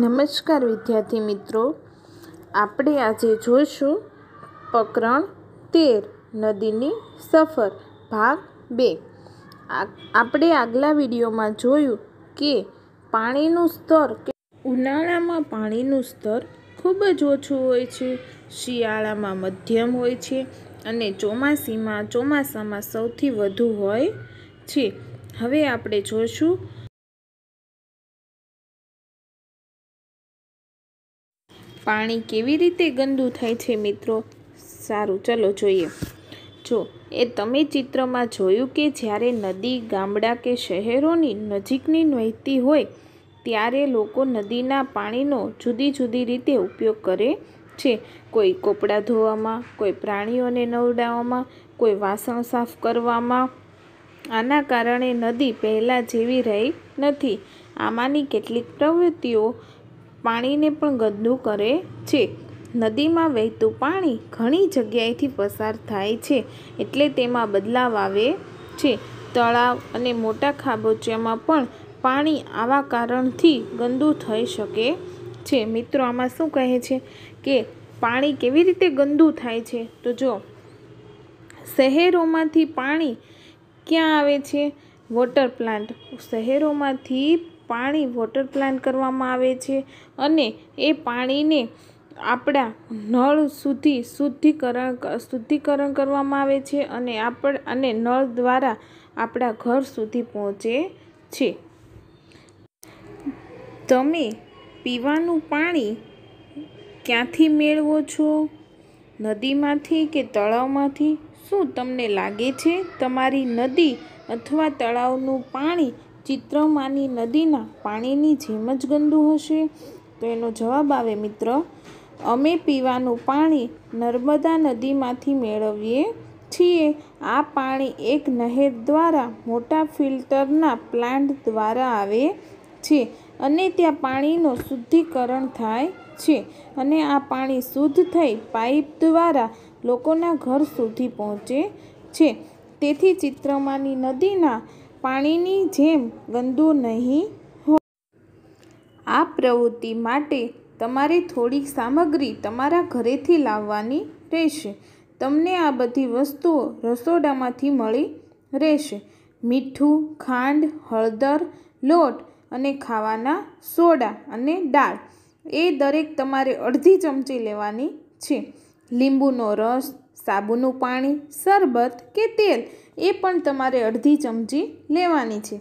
નમસ્કાર વિદ્યાર્થી મિત્રો આપણે આજે જોઈશું પ્રકરણ તેર નદીની સફર ભાગ બે આપણે આગલા વિડીયોમાં જોયું કે પાણીનું સ્તર કે ઉનાળામાં પાણીનું સ્તર ખૂબ જ ઓછું હોય છે શિયાળામાં મધ્યમ હોય છે અને ચોમાસીમાં ચોમાસામાં સૌથી વધુ હોય છે હવે આપણે જોઈશું પાણી કેવી રીતે ગંદુ થાય છે મિત્રો સારું ચલો જોઈએ જો એ તમે ચિત્રમાં જોયું કે જ્યારે નદી ગામડા કે શહેરોની નજીકની વહેતી હોય ત્યારે લોકો નદીના પાણીનો જુદી જુદી રીતે ઉપયોગ કરે છે કોઈ કોપડાં ધોવામાં કોઈ પ્રાણીઓને નવડાવવામાં કોઈ વાસણ સાફ કરવામાં આના કારણે નદી પહેલાં જેવી રહી નથી આમાંની કેટલીક પ્રવૃત્તિઓ પાણીને પણ ગંદું કરે છે નદીમાં વહેતું પાણી ઘણી જગ્યાએથી પસાર થાય છે એટલે તેમાં બદલાવ આવે છે તળાવ અને મોટા ખાબોચિયામાં પણ પાણી આવા કારણથી ગંદુ થઈ શકે છે મિત્રો આમાં શું કહે છે કે પાણી કેવી રીતે ગંદુ થાય છે તો જો શહેરોમાંથી પાણી ક્યાં આવે છે વોટર પ્લાન્ટ શહેરોમાંથી પાણી વોટર પ્લાન્ટ કરવામાં આવે છે અને એ પાણીને આપણા નળ સુધી શુદ્ધિકરણ શુદ્ધિકરણ કરવામાં આવે છે અને આપણ અને નળ દ્વારા આપણા ઘર સુધી પહોંચે છે તમે પીવાનું પાણી ક્યાંથી મેળવો છો નદીમાંથી કે તળાવમાંથી શું તમને લાગે છે તમારી નદી અથવા તળાવનું પાણી ચિત્રમાંની નદીના પાણીની જેમ જ ગંદુ હશે તો એનો જવાબ આવે મિત્ર અમે પીવાનું પાણી નર્મદા નદીમાંથી મેળવીએ છીએ આ પાણી એક નહેર દ્વારા મોટા ફિલ્ટરના પ્લાન્ટ દ્વારા આવે છે અને ત્યાં પાણીનું શુદ્ધિકરણ થાય છે અને આ પાણી શુદ્ધ થઈ પાઇપ દ્વારા લોકોના ઘર સુધી પહોંચે છે તેથી ચિત્રમાંની નદીના પાણીની જેમ ગંદુ નહીં હોય આ પ્રવૃત્તિ માટે તમારે થોડીક સામગ્રી તમારા ઘરેથી લાવવાની રહેશે તમને આ બધી વસ્તુઓ રસોડામાંથી મળી રહેશે મીઠું ખાંડ હળદર લોટ અને ખાવાના સોડા અને દાળ એ દરેક તમારે અડધી ચમચી લેવાની છે લીંબુનો રસ સાબુનું પાણી શરબત કે તેલ એ પણ તમારે અડધી ચમચી લેવાની છે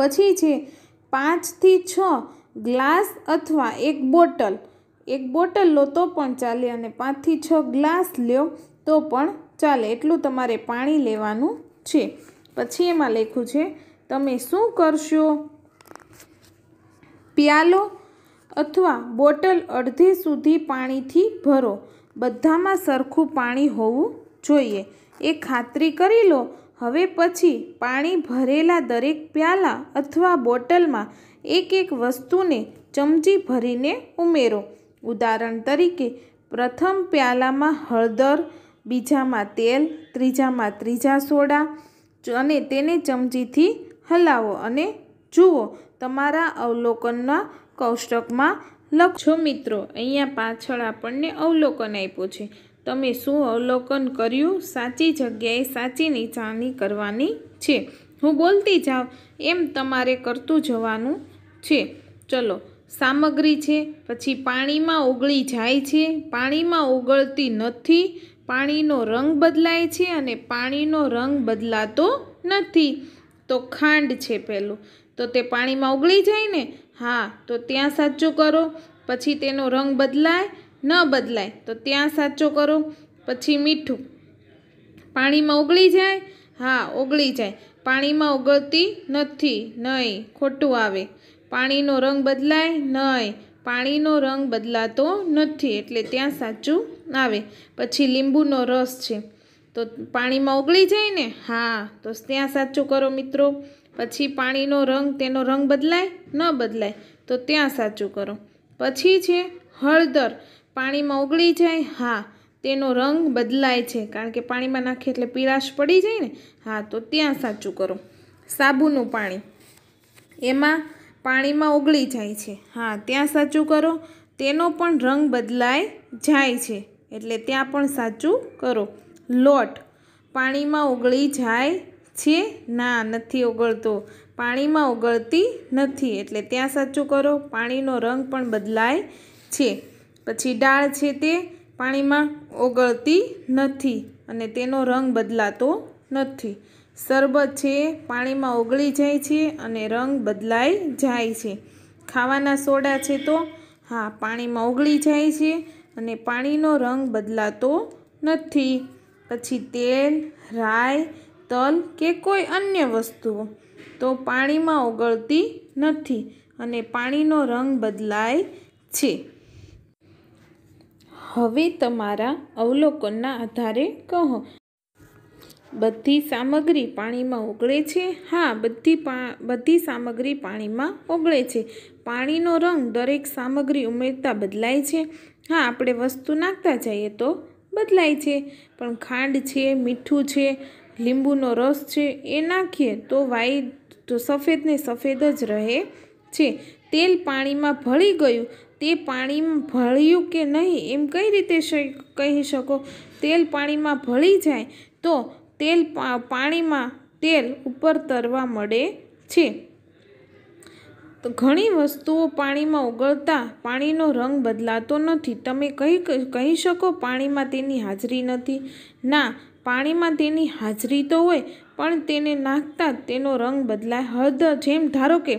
પછી છે પાંચથી છ ગ્લાસ અથવા એક બોટલ એક બોટલ લો તો પણ ચાલે અને પાંચથી છ ગ્લાસ લ્યો તો પણ ચાલે એટલું તમારે પાણી લેવાનું છે પછી એમાં લેખું છે તમે શું કરશો પ્યાલો અથવા બોટલ અડધી સુધી પાણીથી ભરો બધામાં સરખું પાણી હોવું જોઈએ એ ખાતરી કરી લો હવે પછી પાણી ભરેલા દરેક પ્યાલા અથવા બોટલમાં એક એક વસ્તુને ચમચી ભરીને ઉમેરો ઉદાહરણ તરીકે પ્રથમ પ્યાલામાં હળદર બીજામાં તેલ ત્રીજામાં ત્રીજા સોડા અને તેને ચમચીથી હલાવો અને જુઓ તમારા અવલોકનના કોષ્ટકમાં લખજો મિત્રો અહીંયા પાછળ આપણને અવલોકન આપ્યું છે તમે શું અવલોકન કર્યું સાચી જગ્યાએ સાચી નિશાની કરવાની છે હું બોલતી જાઉં એમ તમારે કરતું જવાનું છે ચલો સામગ્રી છે પછી પાણીમાં ઓગળી જાય છે પાણીમાં ઓગળતી નથી પાણીનો રંગ બદલાય છે અને પાણીનો રંગ બદલાતો નથી તો ખાંડ છે પહેલું તો તે પાણીમાં ઓગળી જાય ને હા તો ત્યાં સાચો કરો પછી તેનો રંગ બદલાય ન બદલાય તો ત્યાં સાચો કરો પછી મીઠું પાણીમાં ઓગળી જાય હા ઓગળી જાય પાણીમાં ઓગળતી નથી નહીં ખોટું આવે પાણીનો રંગ બદલાય નહીં પાણીનો રંગ બદલાતો નથી એટલે ત્યાં સાચું આવે પછી લીંબુનો રસ છે તો પાણીમાં ઓગળી જાય ને હા તો ત્યાં સાચું કરો મિત્રો પછી પાણીનો રંગ તેનો રંગ બદલાય ન બદલાય તો ત્યાં સાચું કરો પછી છે હળદર પાણીમાં ઓગળી જાય હા તેનો રંગ બદલાય છે કારણ કે પાણીમાં નાખે એટલે પીળાશ પડી જાય ને હા તો ત્યાં સાચું કરો સાબુનું પાણી એમાં પાણીમાં ઓગળી જાય છે હા ત્યાં સાચું કરો તેનો પણ રંગ બદલાય જાય છે એટલે ત્યાં પણ સાચું કરો લોટ પાણીમાં ઓગળી જાય છે ના નથી ઓગળતો પાણીમાં ઓગળતી નથી એટલે ત્યાં સાચું કરો પાણીનો રંગ પણ બદલાય છે પછી ડાળ છે તે પાણીમાં ઓગળતી નથી અને તેનો રંગ બદલાતો નથી શરબત છે પાણીમાં ઓગળી જાય છે અને રંગ બદલાઈ જાય છે ખાવાના સોડા છે તો હા પાણીમાં ઓગળી જાય છે અને પાણીનો રંગ બદલાતો નથી પછી તેલ રાઈ તલ કે કોઈ અન્ય વસ્તુઓ તો પાણીમાં ઓગળતી નથી અને પાણીનો રંગ બદલાય છે હવે તમારા અવલોકનના આધારે કહો બધી સામગ્રી પાણીમાં ઓગળે છે હા બધી બધી સામગ્રી પાણીમાં ઓગળે છે પાણીનો રંગ દરેક સામગ્રી ઉમેરતા બદલાય છે હા આપણે વસ્તુ નાખતા જઈએ તો બદલાય છે પણ ખાંડ છે મીઠું છે લીંબુનો રસ છે એ નાખીએ તો વાઈટ તો સફેદ ને સફેદ જ રહે છે તેલ પાણીમાં ભળી ગયું તે પાણીમાં ભળ્યું કે નહીં એમ કઈ રીતે કહી શકો તેલ પાણીમાં ભળી જાય તો તેલ પાણીમાં તેલ ઉપર તરવા મળે છે તો ઘણી વસ્તુઓ પાણીમાં ઉગળતા પાણીનો રંગ બદલાતો નથી તમે કહી કહી શકો પાણીમાં તેની હાજરી નથી ના પાણીમાં તેની હાજરી તો હોય પણ તેને નાખતા તેનો રંગ બદલાય હળદર જેમ ધારો કે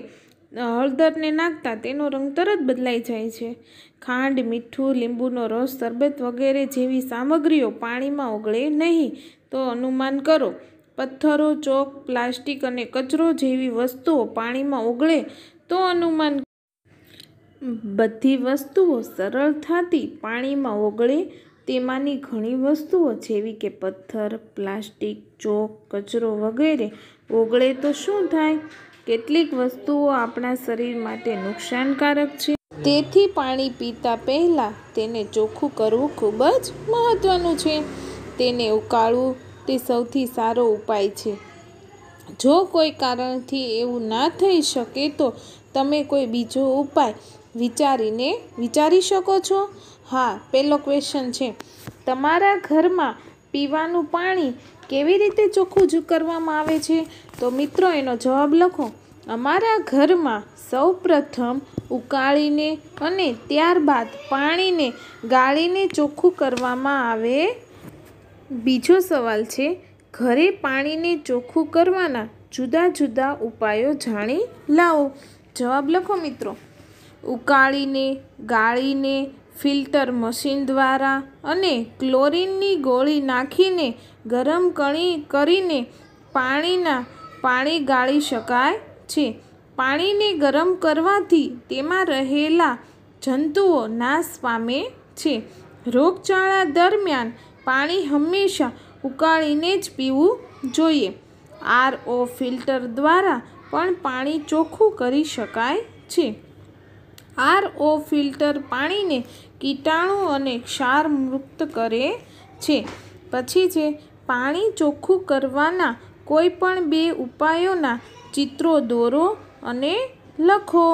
હળદરને નાખતા તેનો રંગ તરત બદલાઈ જાય છે ખાંડ મીઠું લીંબુનો રસ શરબત વગેરે જેવી સામગ્રીઓ પાણીમાં ઓગળે નહીં તો અનુમાન કરો પથ્થરો ચોક પ્લાસ્ટિક અને કચરો જેવી વસ્તુઓ પાણીમાં ઓગળે તો અનુમાન બધી વસ્તુઓ સરળ સરળતાથી પાણીમાં ઓગળે તેમાંની ઘણી વસ્તુઓ જેવી કે પથ્થર પ્લાસ્ટિક ચોક કચરો વગેરે ઓગળે તો શું થાય કેટલીક વસ્તુઓ આપણા શરીર માટે નુકસાનકારક છે તેથી પાણી પીતા પહેલાં તેને ચોખ્ખું કરવું ખૂબ જ મહત્ત્વનું છે તેને ઉકાળવું તે સૌથી સારો ઉપાય છે જો કોઈ કારણથી એવું ના થઈ શકે તો તમે કોઈ બીજો ઉપાય વિચારીને વિચારી શકો છો હા પહેલો ક્વેશ્ચન છે તમારા ઘરમાં પીવાનું પાણી કેવી રીતે ચોખ્ખું કરવામાં આવે છે તો મિત્રો એનો જવાબ લખો અમારા ઘરમાં સૌ પ્રથમ ઉકાળીને અને ત્યારબાદ પાણીને ગાળીને ચોખ્ખું કરવામાં આવે બીજો સવાલ છે ઘરે પાણીને ચોખ્ખું કરવાના જુદા જુદા ઉપાયો જાણી લાવો જવાબ લખો મિત્રો ઉકાળીને ગાળીને ફિલ્ટર મશીન દ્વારા અને ક્લોરીનની ગોળી નાખીને ગરમ કણી કરીને પાણીના પાણી ગાળી શકાય છે પાણીને ગરમ કરવાથી તેમાં રહેલા જંતુઓ નાશ પામે છે રોગચાળા દરમિયાન પાણી હંમેશા ઉકાળીને જ પીવું જોઈએ આરઓ ફિલ્ટર દ્વારા પણ પાણી ચોખ્ખું કરી શકાય છે આરઓ ફિલ્ટર પાણીને કીટાણુ અને ક્ષાર મુક્ત કરે છે પછી છે પાણી ચોખ્ખું કરવાના કોઈ પણ બે ઉપાયોના ચિત્રો દોરો અને લખો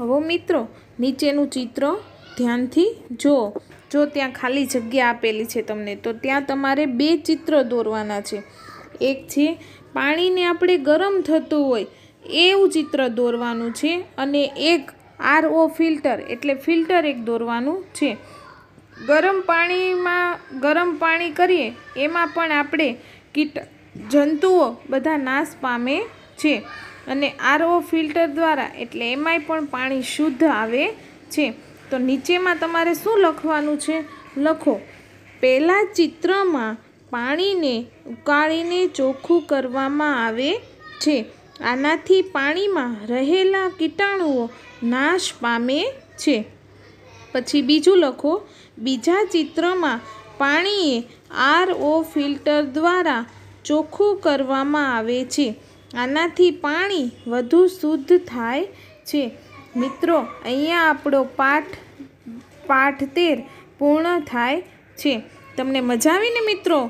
હવે મિત્રો નીચેનું ચિત્ર ધ્યાનથી જો જો ત્યાં ખાલી જગ્યા આપેલી છે તમને તો ત્યાં તમારે બે ચિત્ર દોરવાના છે એક છે પાણીને આપણે ગરમ થતું હોય એવું ચિત્ર દોરવાનું છે અને એક આર ઓ ફિલ્ટર એટલે ફિલ્ટર એક દોરવાનું છે ગરમ પાણીમાં ગરમ પાણી કરીએ એમાં પણ આપણે કીટ જંતુઓ બધા નાશ પામે છે અને આરઓ ફિલ્ટર દ્વારા એટલે એમાંય પણ પાણી શુદ્ધ આવે છે તો નીચેમાં તમારે શું લખવાનું છે લખો પહેલાં ચિત્રમાં પાણીને ઉકાળીને ચોખ્ખું કરવામાં આવે છે આનાથી પાણીમાં રહેલા કીટાણુઓ નાશ પામે છે પછી બીજું લખો બીજા ચિત્રમાં પાણીએ આરઓ ફિલ્ટર દ્વારા ચોખ્ખું કરવામાં આવે છે આનાથી પાણી વધુ શુદ્ધ થાય છે મિત્રો અહીંયા આપણો પાઠ પાઠ તેર પૂર્ણ થાય છે તમને મજા આવીને મિત્રો